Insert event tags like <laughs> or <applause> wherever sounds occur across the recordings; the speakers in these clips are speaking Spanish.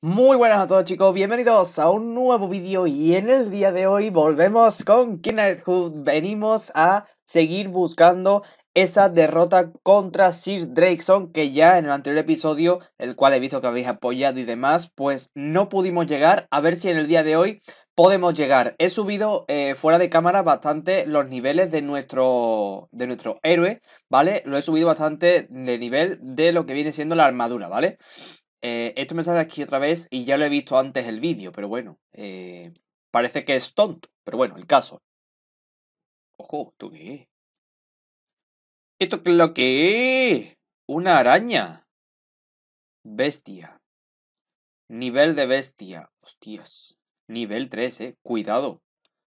Muy buenas a todos chicos, bienvenidos a un nuevo vídeo y en el día de hoy volvemos con Kinect Hood. Venimos a seguir buscando esa derrota contra Sir Drakeson que ya en el anterior episodio, el cual he visto que habéis apoyado y demás, pues no pudimos llegar. A ver si en el día de hoy podemos llegar. He subido eh, fuera de cámara bastante los niveles de nuestro, de nuestro héroe, ¿vale? Lo he subido bastante de nivel de lo que viene siendo la armadura, ¿vale? Eh, esto me sale aquí otra vez y ya lo he visto antes el vídeo, pero bueno. Eh, parece que es tonto, pero bueno, el caso. Ojo, ¿tú qué? ¿Esto qué es lo que Una araña. Bestia. Nivel de bestia. Hostias. Nivel 3, eh. Cuidado.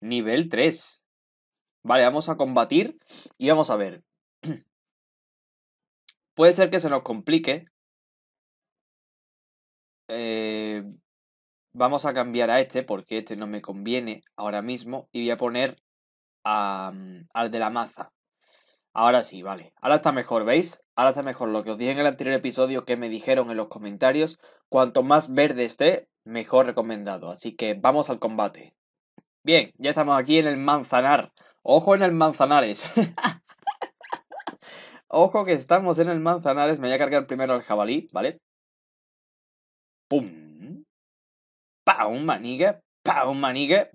Nivel 3. Vale, vamos a combatir y vamos a ver. <clears throat> Puede ser que se nos complique eh, vamos a cambiar a este porque este no me conviene ahora mismo y voy a poner a, mm, al de la maza. Ahora sí, vale. Ahora está mejor, ¿veis? Ahora está mejor. Lo que os dije en el anterior episodio que me dijeron en los comentarios, cuanto más verde esté, mejor recomendado. Así que vamos al combate. Bien, ya estamos aquí en el manzanar. Ojo en el manzanares. <laughs> Ojo que estamos en el manzanares. Me voy a cargar primero al jabalí, ¿vale? ¡Pum! ¡Pau, manigue! un manigue!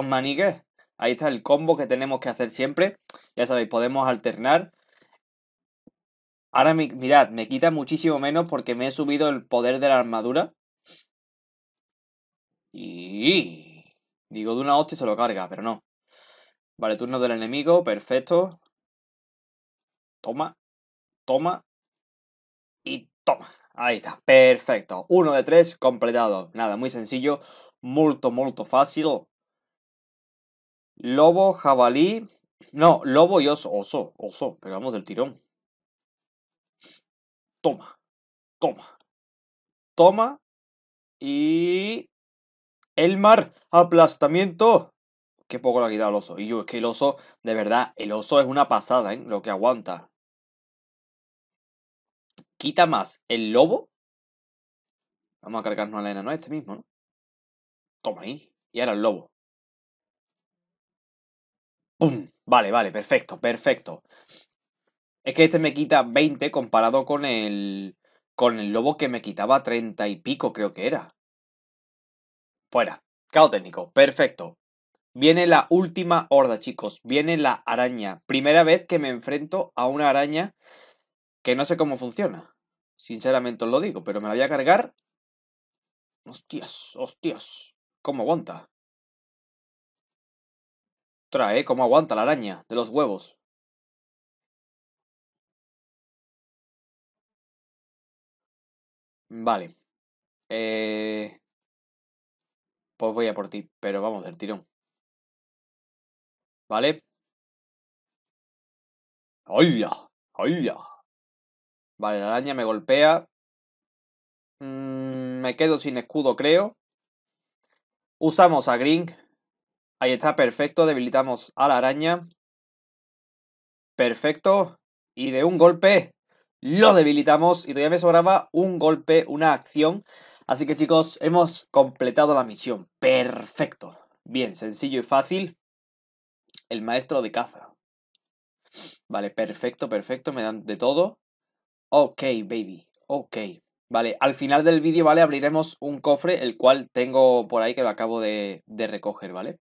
un manigue! Ahí está el combo que tenemos que hacer siempre. Ya sabéis, podemos alternar. Ahora, mirad, me quita muchísimo menos porque me he subido el poder de la armadura. Y... Digo, de una hostia se lo carga, pero no. Vale, turno del enemigo, perfecto. Toma, toma y toma. Ahí está, perfecto. Uno de tres completado. Nada, muy sencillo. Multo, molto fácil. Lobo, jabalí. No, lobo y oso. Oso, oso. Pegamos del tirón. Toma, toma, toma. Y. El mar, aplastamiento. Qué poco le ha quitado el oso. Y yo, es que el oso, de verdad, el oso es una pasada, ¿eh? Lo que aguanta quita más el lobo. Vamos a cargarnos a la arena, ¿no? Este mismo, ¿no? Toma ahí. Y ahora el lobo. ¡Pum! Vale, vale, perfecto, perfecto. Es que este me quita 20 comparado con el. con el lobo que me quitaba 30 y pico, creo que era. Fuera. Cao técnico, perfecto. Viene la última horda, chicos. Viene la araña. Primera vez que me enfrento a una araña que no sé cómo funciona. Sinceramente os lo digo, pero me la voy a cargar. Hostias, hostias. ¿Cómo aguanta? Trae, ¿eh? ¿cómo aguanta la araña de los huevos? Vale. Eh... Pues voy a por ti, pero vamos del tirón. ¿Vale? ¡Ay ya! ¡Ay ya! Vale, la araña me golpea. Mm, me quedo sin escudo, creo. Usamos a gring Ahí está, perfecto. Debilitamos a la araña. Perfecto. Y de un golpe lo debilitamos. Y todavía me sobraba un golpe, una acción. Así que chicos, hemos completado la misión. Perfecto. Bien, sencillo y fácil. El maestro de caza. Vale, perfecto, perfecto. Me dan de todo. Ok, baby. Ok. Vale, al final del vídeo, ¿vale? Abriremos un cofre, el cual tengo por ahí que lo acabo de, recoger, ¿vale?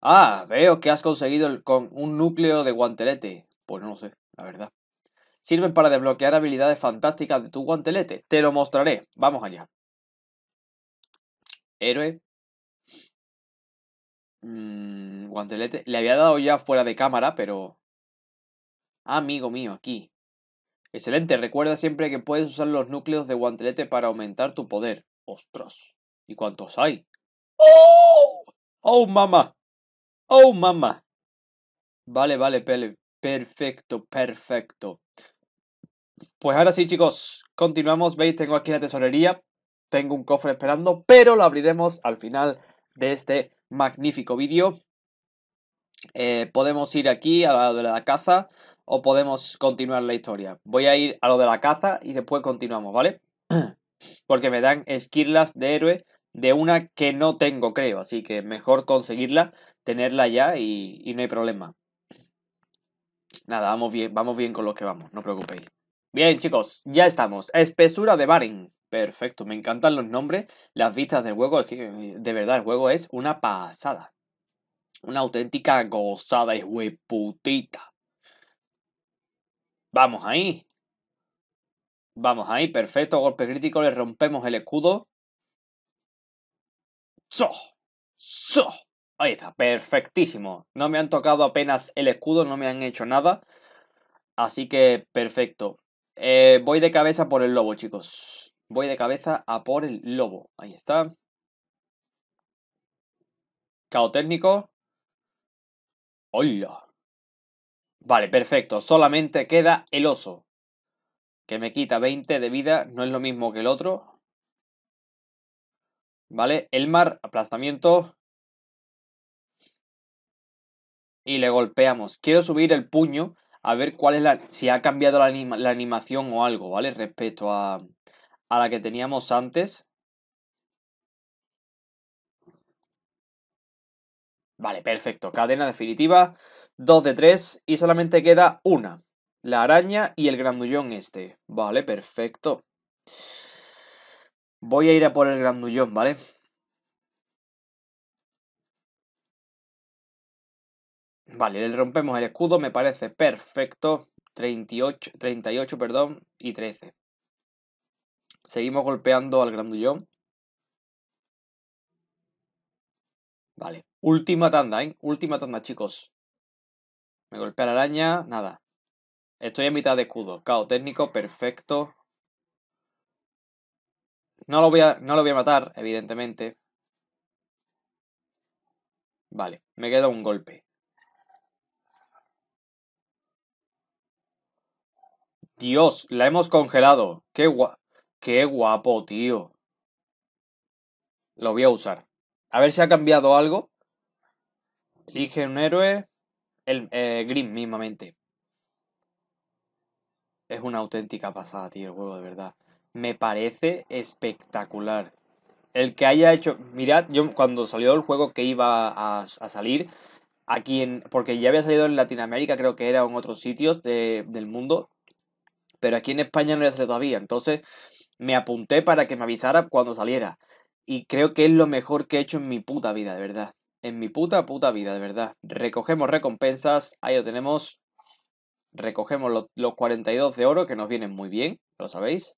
Ah, veo que has conseguido con un núcleo de guantelete. Pues no lo sé, la verdad. Sirven para desbloquear habilidades fantásticas de tu guantelete. Te lo mostraré. Vamos allá. Héroe. Mm, guantelete. Le había dado ya fuera de cámara, pero... amigo mío, aquí. Excelente, recuerda siempre que puedes usar los núcleos de guantelete para aumentar tu poder. ¡Ostras! ¿Y cuántos hay? ¡Oh! ¡Oh, mamá! ¡Oh, mamá! Vale, vale, Pele. Perfecto, perfecto. Pues ahora sí, chicos, continuamos. Veis, tengo aquí la tesorería. Tengo un cofre esperando, pero lo abriremos al final de este magnífico vídeo. Eh, podemos ir aquí a lo de la caza o podemos continuar la historia. Voy a ir a lo de la caza y después continuamos, ¿vale? <clears throat> Porque me dan esquirlas de héroe de una que no tengo, creo. Así que mejor conseguirla, tenerla ya y, no hay problema. Nada, vamos bien, vamos bien con los que vamos, no preocupéis. Bien, chicos, ya estamos. Espesura de Barin, Perfecto, me encantan los nombres, las vistas del juego. Es que, de verdad, el juego es una pasada. Una auténtica gozada, y hueputita. Vamos ahí. Vamos ahí, perfecto. Golpe crítico, le rompemos el escudo. ¡So! ¡So! Ahí está, perfectísimo. No me han tocado apenas el escudo, no me han hecho nada. Así que, perfecto. Eh, voy de cabeza por el lobo, chicos. Voy de cabeza a por el lobo. Ahí está. Cao técnico. Hola. Vale, perfecto. Solamente queda el oso. Que me quita 20 de vida. No es lo mismo que el otro. Vale, el mar, aplastamiento. Y le golpeamos. Quiero subir el puño a ver cuál es la. si ha cambiado la, la animación o algo, ¿vale? Respecto a, a la que teníamos antes. Vale, perfecto. Cadena definitiva. dos de tres y solamente queda una. La araña y el grandullón este. Vale, perfecto. Voy a ir a por el grandullón, ¿vale? Vale, le rompemos el escudo, me parece perfecto. 38, 38, perdón, y 13. Seguimos golpeando al grandullón. Vale. Última tanda, ¿eh? Última tanda, chicos. Me golpea la araña, nada. Estoy en mitad de escudo. Cao técnico, perfecto. No lo voy a, no lo voy a matar, evidentemente. Vale, me queda un golpe. Dios, la hemos congelado. Qué, qué guapo, tío. Lo voy a usar. A ver si ha cambiado algo. Elige un héroe, el, eh, Grim mismamente. Es una auténtica pasada, tío, el juego, de verdad. Me parece espectacular. El que haya hecho. Mirad, yo cuando salió el juego que iba a, salir, aquí en. Porque ya había salido en Latinoamérica, creo que era en otros sitios del mundo. Pero aquí en España no había salido todavía. Entonces me apunté para que me avisara cuando saliera. Y creo que es lo mejor que he hecho en mi puta vida, de verdad en mi puta puta vida, de verdad. Recogemos recompensas, ahí lo tenemos. Recogemos los 42 de oro que nos vienen muy bien, lo sabéis.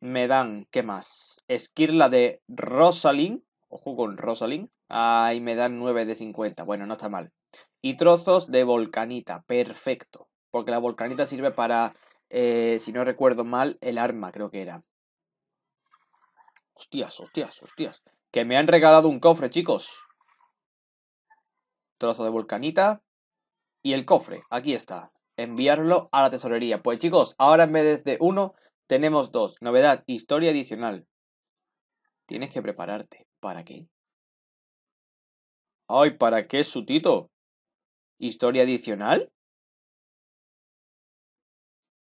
Me dan, ¿qué más? Esquirla de Rosalind. Ojo con Rosalind. Ahí me dan 9 de 50. Bueno, no está mal. Y trozos de volcanita. Perfecto. Porque la volcanita sirve para, eh, si no recuerdo mal, el arma, creo que era. Hostias, hostias, hostias. Que me han regalado un cofre, chicos. Trozo de volcanita. Y el cofre, aquí está. Enviarlo a la tesorería. Pues chicos, ahora en vez de uno, tenemos dos. Novedad, historia adicional. Tienes que prepararte. ¿Para qué? ¡Ay, para qué, sutito! ¿Historia adicional?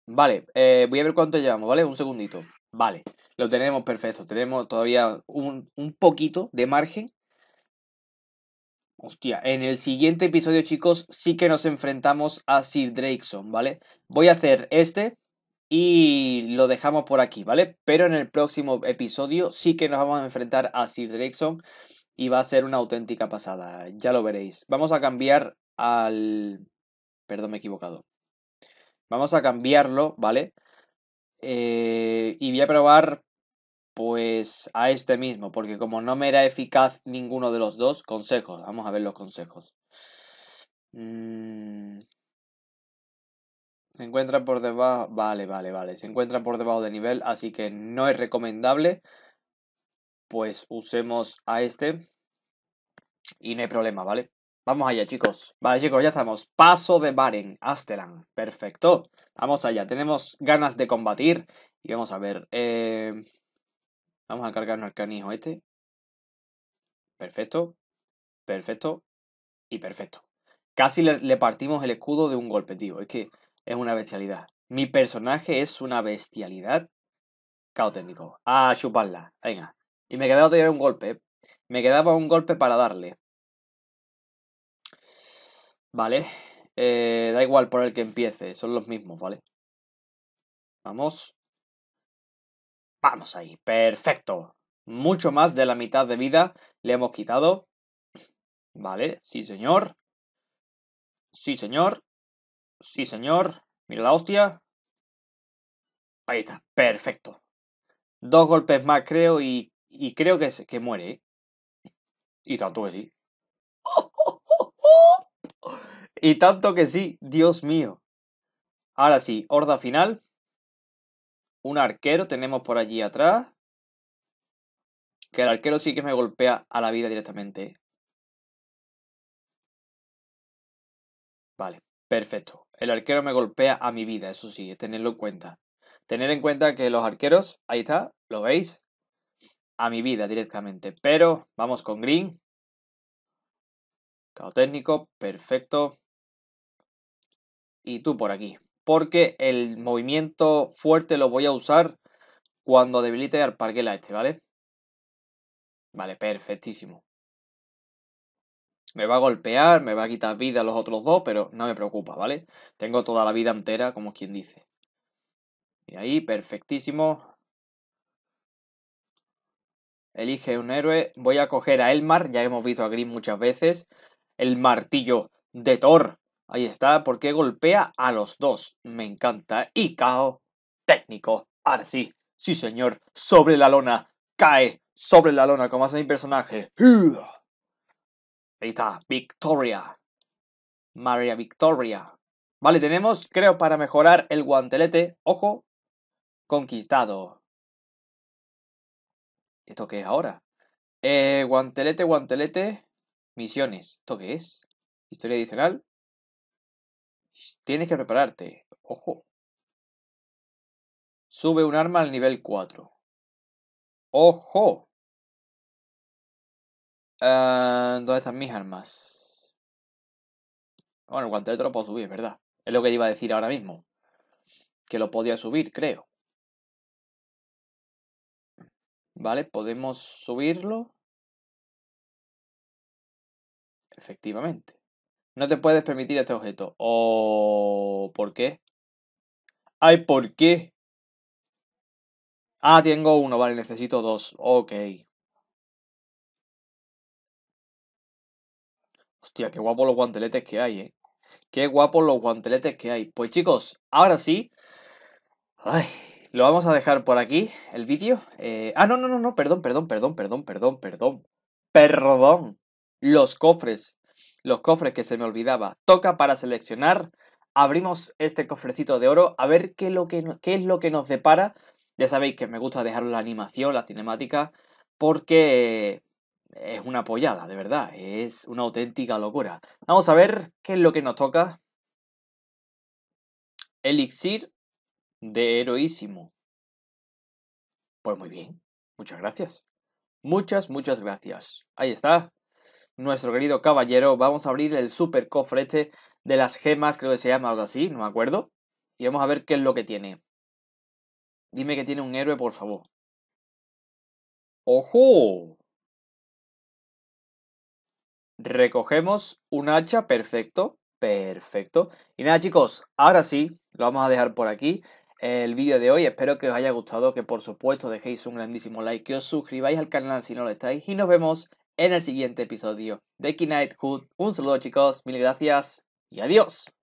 Vale, eh, voy a ver cuánto llevamos, ¿vale? Un segundito. Vale, lo tenemos perfecto. Tenemos todavía un, poquito de margen. Hostia, en el siguiente episodio, chicos, sí que nos enfrentamos a Sir Drakeson, ¿vale? Voy a hacer este y lo dejamos por aquí, ¿vale? Pero en el próximo episodio sí que nos vamos a enfrentar a Sir Drakeson y va a ser una auténtica pasada, ya lo veréis. Vamos a cambiar al... Perdón, me he equivocado. Vamos a cambiarlo, ¿vale? Eh, y voy a probar pues a este mismo, porque como no me era eficaz ninguno de los dos, consejos, vamos a ver los consejos. Mm. Se encuentra por debajo, vale, vale, vale, se encuentra por debajo de nivel, así que no es recomendable. Pues usemos a este y no hay problema, ¿vale? Vamos allá, chicos. Vale, chicos, ya estamos. Paso de Baren, Astelan. Perfecto. Vamos allá. Tenemos ganas de combatir. Y vamos a ver. Eh, vamos a cargarnos al canijo este. Perfecto. Perfecto. Y perfecto. Casi le, le partimos el escudo de un golpe, tío. Es que es una bestialidad. Mi personaje es una bestialidad. Cao técnico. A chuparla. Venga. Y me quedaba todavía un golpe. ¿eh? Me quedaba un golpe para darle. ¿Vale? Eh, da igual por el que empiece, son los mismos, ¿vale? Vamos. Vamos ahí, perfecto. Mucho más de la mitad de vida le hemos quitado. Vale, sí señor. Sí señor. Sí señor. Mira la hostia. Ahí está, perfecto. Dos golpes más creo y, y creo que, que muere. ¿eh? Y tanto que sí. Y tanto que sí, Dios mío. Ahora sí, horda final. Un arquero tenemos por allí atrás. Que el arquero sí que me golpea a la vida directamente. Vale, perfecto. El arquero me golpea a mi vida, eso sí, tenerlo en cuenta. Tener en cuenta que los arqueros, ahí está, lo veis, a mi vida directamente. Pero vamos con Green. Cao perfecto y tú por aquí. Porque el movimiento fuerte lo voy a usar cuando debilite al parguela este, ¿vale? Vale, perfectísimo. Me va a golpear, me va a quitar vida a los otros dos, pero no me preocupa, ¿vale? Tengo toda la vida entera, como quien dice. Y ahí, perfectísimo. Elige un héroe. Voy a coger a Elmar, ya hemos visto a Grim muchas veces. El martillo de Thor. Ahí está, porque golpea a los dos. Me encanta. Y cao técnico. Ahora sí, sí señor, sobre la lona. Cae sobre la lona, como hace mi personaje. <laughs> Ahí está, Victoria. María Victoria. Vale, tenemos, creo, para mejorar el guantelete. Ojo, conquistado. ¿Esto qué es ahora? Eh, guantelete, guantelete. Misiones. ¿Esto qué es? Historia adicional. Tienes que prepararte. Ojo. Sube un arma al nivel 4. ¡Ojo! Ah, ¿Dónde están mis armas? Bueno, el guantelete lo puedo subir, ¿verdad? Es lo que iba a decir ahora mismo. Que lo podía subir, creo. Vale, podemos subirlo. Efectivamente. No te puedes permitir este objeto. ¿O por qué? Ay, ¿por qué? Ah, tengo uno, vale, necesito dos. Ok. Hostia, qué guapos los guanteletes que hay, eh. Qué guapos los guanteletes que hay. Pues chicos, ahora sí. Ay, lo vamos a dejar por aquí, el vídeo. Eh, ah, no, no, no, no, perdón, perdón, perdón, perdón, perdón, perdón. Perdón. Los cofres los cofres que se me olvidaba. Toca para seleccionar. Abrimos este cofrecito de oro a ver qué es lo que, nos depara. Ya sabéis que me gusta dejar la animación, la cinemática, porque es una pollada, de verdad. Es una auténtica locura. Vamos a ver qué es lo que nos toca. Elixir de heroísimo. Pues muy bien. Muchas gracias. Muchas, muchas gracias. Ahí está nuestro querido caballero, vamos a abrir el super cofre este de las gemas, creo que se llama algo así, no me acuerdo. Y vamos a ver qué es lo que tiene. Dime que tiene un héroe, por favor. ¡Ojo! Recogemos un hacha, perfecto, perfecto. Y nada chicos, ahora sí, lo vamos a dejar por aquí el vídeo de hoy. Espero que os haya gustado, que por supuesto dejéis un grandísimo like, que os suscribáis al canal si no lo estáis y nos vemos en el siguiente episodio de Knight Hood. Un saludo chicos, mil gracias y adiós.